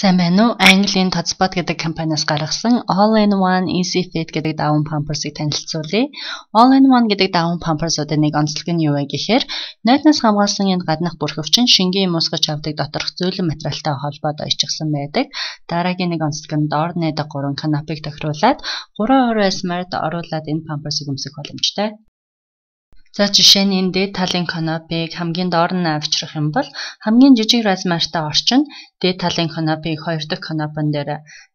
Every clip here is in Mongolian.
Сайн байна уу? Английн Totspot гэдэг компаниас гаргасан All-in-One Easy Fit гэдэг даун памперсыг танилцуулъя. All-in-One гэдэг даун памперсуудын нэг онцлог нь юу вэ гэхээр нойтноос хамгаалсан энэ гаднах бүрхөвчин шингийн юм усгаж авдаг доторх зөөлөн материалтай холбоод ойчгсан байдаг. Дараагийн нэг онцлог нь доор найдаг гурван канапыг тохируулад 3 орой смарт оруулаад энэ памперсыг өмсөх боломжтой. За жишээ нь энэ дээд талын канапыг хамгийн доор нь авчрах юм бол хамгийн жижиг размертай орчин дээд талын канапыг хоёр дахь канапын дээр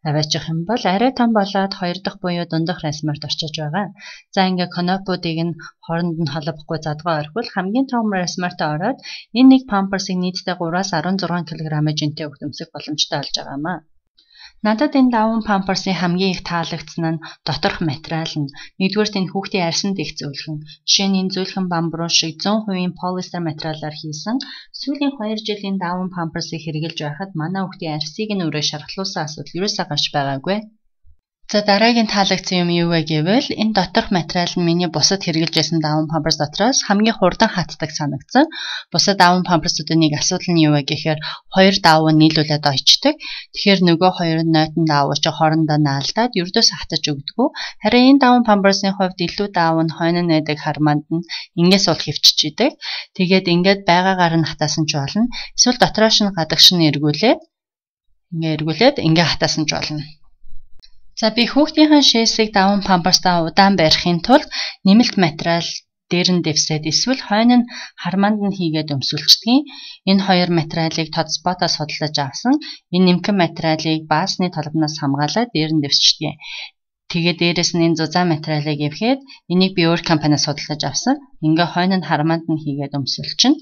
аваачих юм бол арай том болоод хоёр дахь буюу дундах размерт орчиж байгаа. За ингээ канапуудыг нь хооронд нь холбохгүй задгаа орхивол хамгийн том размертай ороод энэ нэг памперсыг нийтдээ 3-аас 16 кг жинтэй өгдөмсөх боломжтой болж байгаамаа. Надад энэ даван памперсны хамгийн их таалагдсан нь доторх материал нь. Нэгдүгээр нь хүүхдийн арьсанд их зөөлхөн. Жишээ нь энэ зөөлхөн бамбруу шиг 100% полистер материалаар хийсэн. Сүүлийн 2 жилийн даван памперсыг хэрглэж байхад манай хүүхдийн арьсыг нь өөрөө шархлуулсан асуудал юусаа гарч байгаагүй. За дараагийн таалагдсан юм юу вэ гэвэл энэ доторх материал нь миний бусад хэрэгжилж байсан даван памперс дотроос хамгийн хурдан хатдаг санагдсан. Бусад даван памперсуудын нэг асуудал нь юу вэ гэхээр хоёр давуу нийлүүлээд ойчдаг. Тэгэхээр нөгөө хоёр нь нойтон давуу чи хоорондоо наалдаад ердөөс хатаж өгдөггүй. Харин энэ даван памперсны хувьд илүү давуу нь хойно найдаг харманд нь ингээс бол хөвчж идэг. Тэгээд ингээд байгаагаар нь хатаасан ч болно. Эсвэл дотроош нь гадагш нь эргүүлээд ингээ эргүүлээд ингээ хатаасан ч болно. За би хүүхдийнхаа шээсийг даван памперсаа удаан барихын тулд нэмэлт материал дээр нь дэвсээд эсвэл хойно нь харманд нь хийгээд өмсүүлчдгийг энэ хоёр материалыг тодсботоо судалж авсан энэ нэмхэн материалыг баасны толбноос хамгаалаад дээр нь дэвсчдгийг Тэгээд дээрэс нь энэ зузаан материалыг эвхэд энийг би өөр компаниас судалж авсан. Ингээ хойно нь харманд нь хийгээд өмсөл чинь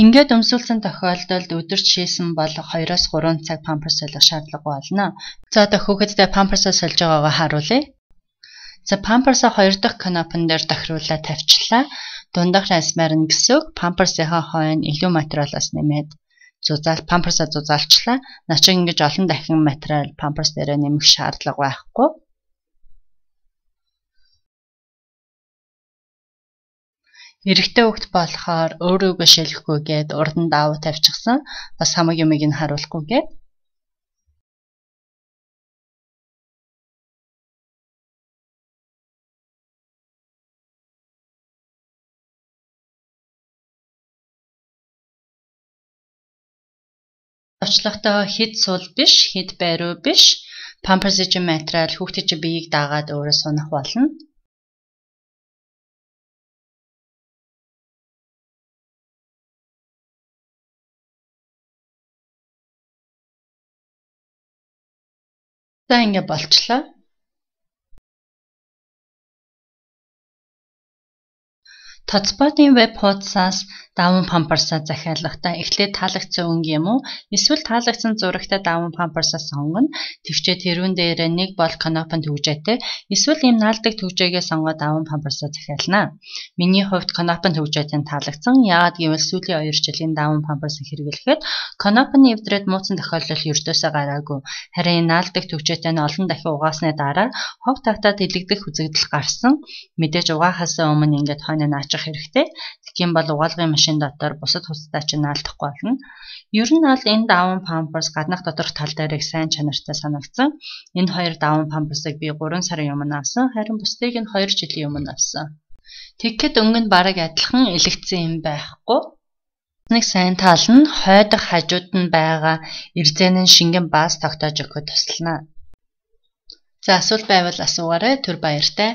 Ингээд өмсүүлсэн тохиолдолд өдөрт шийсэн бол 2-оос 3 цаг памперс солих шаардлагагүй болно. За одоо хүүхэдтэй памперсаа сольж байгаагаа харуулъя. За памперсаа хоёр дахь канапын дээр тохируулаад тавьчлаа. Дундах рансмаар нь гэсүг памперсийнхаа хойно илүү материалаас нэмээд зузаал памперсаа зузаалчлаа. Начин ингэж олон дахин материал памперс дээр нэмэх шаардлага байхгүй. Эрэгтэй хөгт болохоор өөрөө гөшөлөхгүйгээд урд нь даавуу тавьчихсан бас хамаг юмыг нь харуулахгүйгээд Очлогтой хэд суул биш, хэд байруу биш, памперс гэж материал хүүхдэж биеийг дагаад өөрөө сунах болно. За ингэ болчлаа. Тоцбодын веб хуудасаас даван памперсаа захиалгахдаа эхлээд таалагцсан өнг юм уу? Эсвэл таалагцсан зурагтай даван памперсаа сонгоно. Тэгвчээ тэрүүн дээр нэг бол канопын төгжээтэй. Эсвэл ийм наалдаг төгжээгээ сонгоод даван памперсаа захиалнаа. Миний хувьд канопын төгжээтэй таалагцсан. Яагаад гэвэл сүүлийн 2 жилийн даван памперсыг хэрэглэхэд канопын эвдрээд мууцсан тохиолдол ертөөсөө гараагүй. Харин энэ наалдаг төгжээтэй нь олон дахин угаасны дараа хог тагтаа дэлгдэх үзэгдэл гарсан. Мэдээж угаахаас өмнө ингээд хойно наачих хяналтжих хэрэгтэй. Тэгхийн бол угаалгын машин дотор бусад хустай чинь наалдахгүй болно. Ер нь бол энэ даван памперс гаднах доторх тал дээрээ сайн чанартай санагдсан. Энэ хоёр даван памперсыг би 3 сарын өмнө авсан. Харин бусдыг нь 2 жилийн өмнө авсан. Тэгэхэд өнгө нь бараг адилхан илэгдсэн юм байхгүй. Нэг сайн тал нь хойдох хажууд нь байгаа ирзэнийн шингэн баас тогтоож өгөхөд тусална. За асуулт байвал асуугаарай. Түр баяртай.